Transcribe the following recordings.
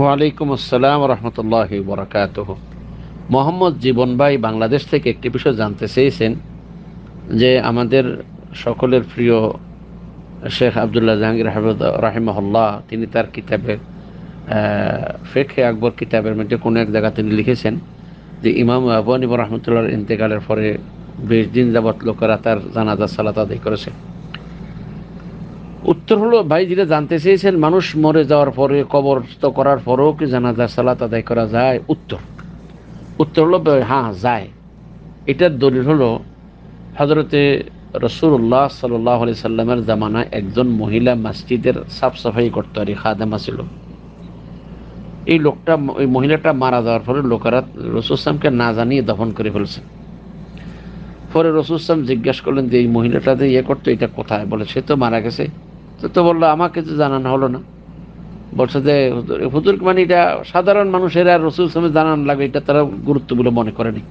ওয়ালাইকুম আসসালাম রহমতুল্লাহ বরাকাত মোহাম্মদ জীবন ভাই বাংলাদেশ থেকে একটি বিষয় জানতে চেয়েছেন যে আমাদের সকলের প্রিয় শেখ আবদুল্লাহ জাহাঙ্গীর আহমেদ রাহেমহল্লা তিনি তার কিতাবের ফেখে আকবর কিতাবের মধ্যে কোনো এক জায়গা তিনি লিখেছেন যে ইমাম আবু আনিব রহমতুল্লাহর ইন্তেকালের পরে বিশ দিন যাবৎ লোকেরা তার জানাজা সালাত আদায় করেছে উত্তর হলো ভাই যেটা জানতে চেয়েছেন মানুষ মরে যাওয়ার পরে তো করার পরেও কি জানাজার সালাত আদায় করা যায় উত্তর উত্তর হলো হ্যাঁ যায় এটার দলিল হলো হজরতে রসুল্লাহ সাল্লাহ আলি সাল্লামের জামানায় একজন মহিলা মসজিদের সাফ সাফাই করতো আর খাদামা ছিল এই লোকটা ওই মহিলাটা মারা যাওয়ার পরে লোকেরা রসুলামকে না জানিয়ে দফন করে ফেলছে পরে রসুলাম জিজ্ঞাসা করলেন যে এই মহিলাটা যে ইয়ে করতো এটা কোথায় বলে সে তো মারা গেছে তো তো বললো আমাকে তো জানানো হলো না বলছে যে হুজুর মানে এটা সাধারণ মানুষের আর রসুল সামে জানানো লাগবে এটা তারা গুরুত্ব বলে মনে করেনি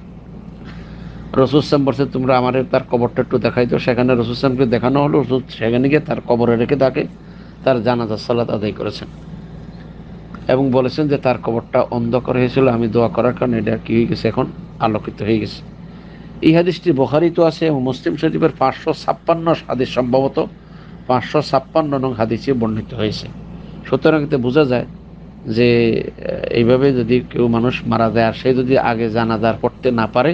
রসুল সাম বলছে তোমরা আমার তার কবরটা একটু দেখাই তো সেখানে রসুল সামকে দেখানো হলো রসুল সেখানে গিয়ে তার কবরে রেখে তাকে তার জানাজা সালাত আদায় করেছেন এবং বলেছেন যে তার কবরটা অন্ধকার হয়েছিল আমি দোয়া করার কারণে এটা কি হয়ে গেছে এখন আলোকিত হয়ে গেছে এই হাদিসটি আছে এবং মুসলিম শরীফের পাঁচশো ছাপ্পান্ন হাদিস সম্ভবত পাঁচশো ছাপ্পান্ন নং হাদিসে বর্ণিত হয়েছে সুতরাং এতে বোঝা যায় যে এইভাবে যদি কেউ মানুষ মারা যায় আর সে যদি আগে জানাজার পড়তে না পারে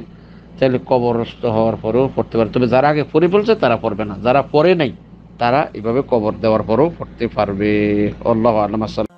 তাহলে কবরস্থ হওয়ার পরেও পড়তে পারে তবে যারা আগে পড়ে ফেলছে তারা পড়বে না যারা পড়ে নাই তারা এভাবে কবর দেওয়ার পরেও পড়তে পারবে আল্লাহ আলম